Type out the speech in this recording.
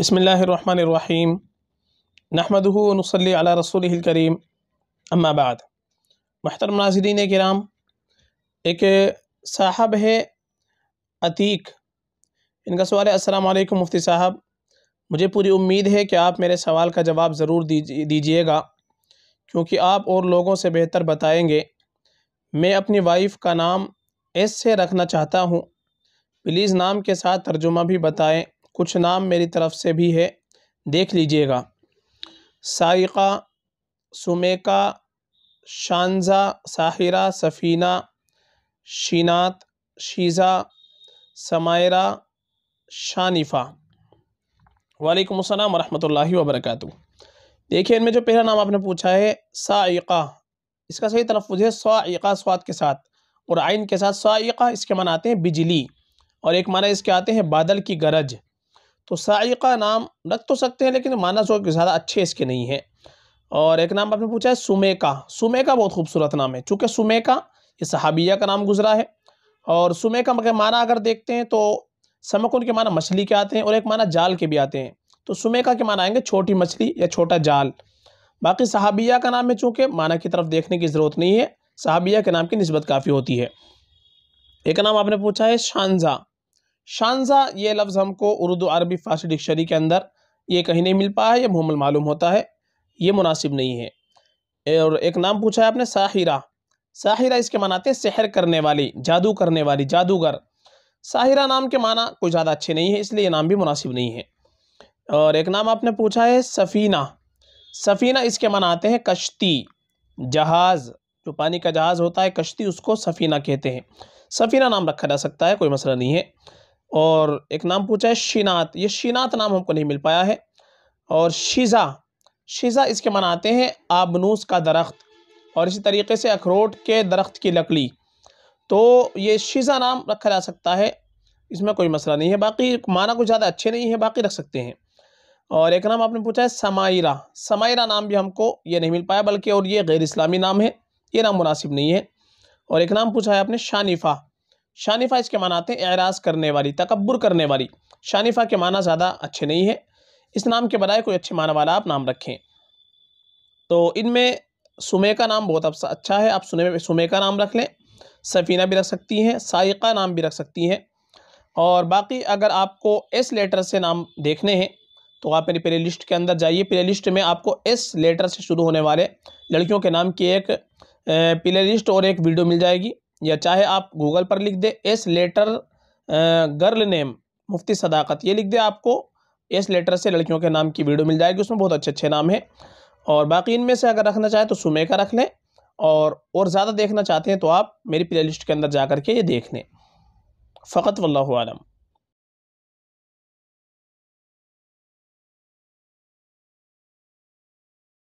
बसमीम नहमदनसली रसूल करीम अम्माबाद महतर नाजरीन कराम एक साहब है अतीक इनका सवाल है अस्सलाम वालेकुम मुफ्ती साहब मुझे पूरी उम्मीद है कि आप मेरे सवाल का जवाब ज़रूर दीजिएगा क्योंकि आप और लोगों से बेहतर बताएंगे मैं अपनी वाइफ का नाम एस से रखना चाहता हूँ प्लीज़ नाम के साथ तर्जुमा भी बताएँ कुछ नाम मेरी तरफ़ से भी है देख लीजिएगा साइका सुमेका शानजा साहिरा सफ़ीना शीनात शीज़ा समायरा शानिफ़ा वालेकुम अस्सलाम वरहमतुल्लाहि वबरकatuh देखिए इनमें जो पहला नाम आपने पूछा है साइका इसका सही तलफ़ है स्वाइका स्वाद के साथ और आइन के साथ स्वाइका इसके मन आते हैं बिजली और एक माना इसके आते हैं बादल की गरज तो साइका नाम रख तो सकते हैं लेकिन माना जो ज़्यादा अच्छे इसके नहीं हैं और एक नाम आपने पूछा है सुमेका सुमेका बहुत खूबसूरत नाम है चूँकि सुमेका ये सहाबिया का नाम गुजरा है और सुमेका का माना अगर देखते हैं तो समकुन के माना मछली के आते हैं और एक माना जाल के भी आते हैं तो सुमेका के माना आएंगे छोटी मछली या छोटा जाल बाकी सहाबिया का नाम है चूँकि माना की तरफ देखने की ज़रूरत नहीं है सहाबिया के नाम की नस्बत काफ़ी होती है एक नाम आपने पूछा है शानजा शानजा ये लफ्ज़ हमको उर्दू अरबी फ़ारसी डिक्शनरी के अंदर ये कहीं नहीं मिल पाया ये मुहमल मालूम होता है ये मुनासिब नहीं है और एक नाम पूछा है आपने साहिरा साहिरा इसके मनाते सहर करने वाली जादू करने वाली जादूगर साहिरा नाम के माना कोई ज़्यादा अच्छे नहीं है इसलिए ये नाम भी मुनासिब नहीं है और एक नाम आपने पूछा है सफ़ीना सफ़ीना इसके मनाते हैं कश्ती जहाज़ जो पानी का जहाज़ होता है कश्ती उसको सफ़ीना कहते हैं सफ़ीना नाम रखा जा सकता है कोई मसला नहीं है और एक नाम पूछा है शिनात ये शिनात नाम हमको नहीं मिल पाया है और शीज़ा शीज़ा इसके आते हैं आबनूस का दरख्त और इसी तरीके से अखरोट के दरख्त की लकड़ी तो ये शीज़ा नाम रखा जा सकता है इसमें कोई मसला नहीं है बाकी माना कुछ ज़्यादा अच्छे नहीं है बाकी रख सकते हैं और एक नाम आपने पूछा है समायरा समायरा नाम भी हमको ये नहीं मिल पाया बल्कि और ये गैर इस्लामी नाम है ये नाम मुनासिब नहीं है और एक नाम पूछा है आपने शानिफ़ा शानिफा इसके माना आते हैं एराज करने वाली तकबर करने वाली शानिफा के माना ज़्यादा अच्छे नहीं है इस नाम के बजाय कोई अच्छे माना वाला आप नाम रखें तो इनमें सुमे का नाम बहुत अच्छा है आप सुने सुमे का नाम रख लें सफ़ीना भी रख सकती हैं सायक़ा नाम भी रख सकती हैं और बाकी अगर आपको एस लेटर से नाम देखने हैं तो आप मेरी प्ले लिस्ट के अंदर जाइए प्ले लिस्ट में आपको एस लेटर से शुरू होने वाले लड़कियों के नाम की एक प्ले लिस्ट और एक वीडियो मिल जाएगी या चाहे आप गूगल पर लिख दें S letter girl name Mufti Sadaqat ये लिख दें आपको एस लेटर से लड़कियों के नाम की वीडियो मिल जाएगी उसमें बहुत अच्छे अच्छे नाम हैं और बाकी इनमें से अगर रखना चाहें तो सुमे का रख लें और और ज़्यादा देखना चाहते हैं तो आप मेरी प्लेलिस्ट के अंदर जा कर के ये देख लें फ़कत वल्लम